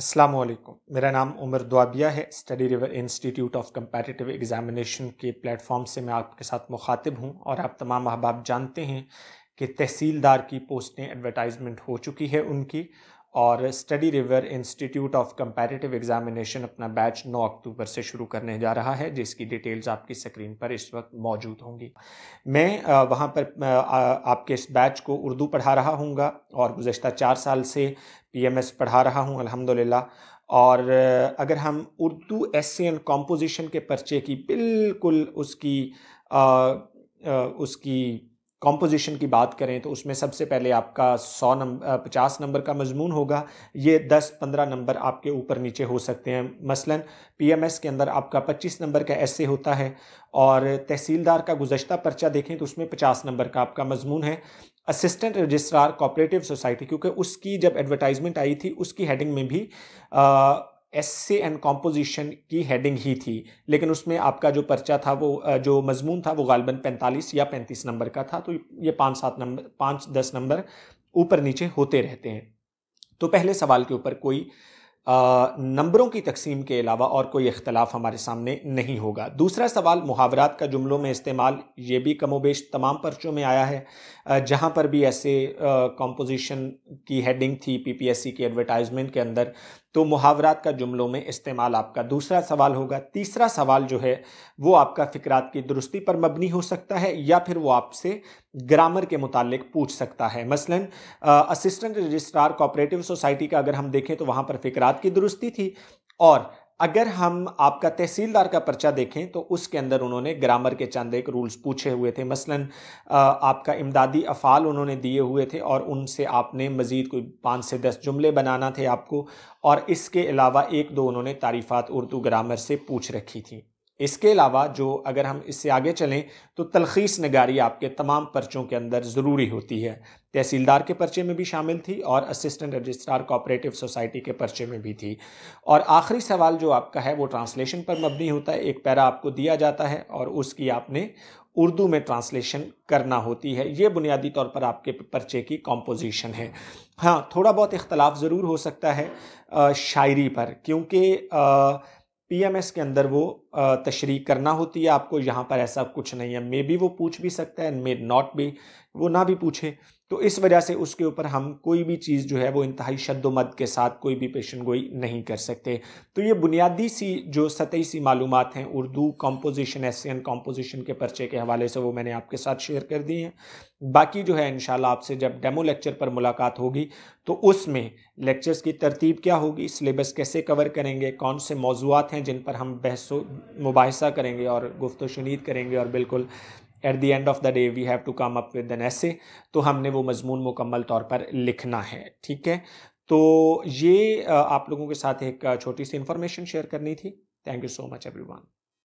अस्सलाम वालेकुम मेरा नाम उमर दुआबिया है Study River Institute of Competitive Examination के प्लेटफॉर्म से मैं आपके साथ मुखातिब हूँ और आप तमाम अहबाब जानते हैं कि तहसीलदार की पोस्टें एडवर्टाइजमेंट हो चुकी है उनकी और Study River Institute of comparative examination अपना बैच 9 अक्टूबर से शुरू करने जा रहा है जिसकी डिटेल्स आपकी स्क्रीन पर इस वक्त मौजूद होंगी मैं वहाँ पर आपके इस बैच को उर्दू पढ़ा रहा हूँ और गुज्त चार साल से पीएमएस पढ़ा रहा हूँ अल्हम्दुलिल्लाह और अगर हम उर्दू एस एंड कॉम्पोजिशन के पर्चे की बिल्कुल उसकी आ, आ, उसकी कॉम्पोजिशन की बात करें तो उसमें सबसे पहले आपका सौ नंबर पचास नंबर का मजमून होगा ये दस पंद्रह नंबर आपके ऊपर नीचे हो सकते हैं मसलन पीएमएस के अंदर आपका पच्चीस नंबर का एस होता है और तहसीलदार का गुजशत पर्चा देखें तो उसमें पचास नंबर का आपका मजमून है असिस्टेंट रजिस्ट्रार कोऑपरेटिव सोसाइटी क्योंकि उसकी जब एडवर्टाइजमेंट आई थी उसकी हेडिंग में भी आ, एस्से एंड कॉम्पोजिशन की हेडिंग ही थी लेकिन उसमें आपका जो पर्चा था वो जो मजमून था वो गालबन पैंतालीस या पैंतीस नंबर का था तो ये पाँच सात नंबर पाँच दस नंबर ऊपर नीचे होते रहते हैं तो पहले सवाल के ऊपर कोई नंबरों की तकसीम के अलावा और कोई इख्तलाफ हमारे सामने नहीं होगा दूसरा सवाल मुहावरात का जुमलों में इस्तेमाल ये भी कमोबेश तमाम पर्चों में आया है जहाँ पर भी ऐसे कॉम्पोजिशन की हेडिंग थी पीपीएससी की एडवर्टाइजमेंट के अंदर तो मुहावरात का जुमलों में इस्तेमाल आपका दूसरा सवाल होगा तीसरा सवाल जो है वो आपका फ़िक्रात की दुरुस्ती पर मबनी हो सकता है या फिर वो आपसे ग्रामर के मुतालिक पूछ सकता है मसलन असिस्टेंट रजिस्ट्रार कोऑपरेटिव सोसाइटी का अगर हम देखें तो वहाँ पर फ़िक्रात की दुरुस्ती थी और अगर हम आपका तहसीलदार का पर्चा देखें तो उसके अंदर उन्होंने ग्रामर के चंद एक रूल्स पूछे हुए थे मसलन आपका इमदादी अफ़ाल उन्होंने दिए हुए थे और उनसे आपने मज़ीद कोई पाँच से दस जुमले बनाना थे आपको और इसके अलावा एक दो उन्होंने तारीफ़ात उर्दू ग्रामर से पूछ रखी थी इसके अलावा जो अगर हम इससे आगे चलें तो तलखीस नगारी आपके तमाम पर्चों के अंदर ज़रूरी होती है तहसीलदार के पर्चे में भी शामिल थी और असिस्टेंट रजिस्ट्रार कोऑपरेटिव सोसाइटी के पर्चे में भी थी और आखिरी सवाल जो आपका है वो ट्रांसलेशन पर मबनी होता है एक पैरा आपको दिया जाता है और उसकी आपने उर्दू में ट्रांसलेशन करना होती है ये बुनियादी तौर पर आपके पर्चे की कॉम्पोजिशन है हाँ थोड़ा बहुत इख्तलाफ ज़रूर हो सकता है शायरी पर क्योंकि एस के अंदर वो तशरी करना होती है आपको यहाँ पर ऐसा कुछ नहीं है मे बी वो पूछ भी सकता है मे नॉट भी वो ना भी पूछे तो इस वजह से उसके ऊपर हम कोई भी चीज़ जो है वो इंतहाई शद्दोमद के साथ कोई भी पेशन गोई नहीं कर सकते तो ये बुनियादी सी जो सतही सी मालूम हैं उर्दू कॉम्पोजिशन एसियन कॉम्पोजिशन के पर्चे के हवाले से वो मैंने आपके साथ शेयर कर दी हैं बाकी जो है इन आपसे जब डेमो लेक्चर पर मुलाकात होगी तो उसमें लेक्चर्स की तरतीब क्या होगी सिलेबस कैसे कवर करेंगे कौन से मौजूद हैं जिन पर हम बहसो मुबासा करेंगे और गुफ्त शुनीद करेंगे और बिल्कुल at the end of the day we have to come up with an essay तो हमने वो मजमून मुकम्मल तौर पर लिखना है ठीक है तो ये आप लोगों के साथ एक छोटी सी इन्फॉर्मेशन शेयर करनी थी thank you so much every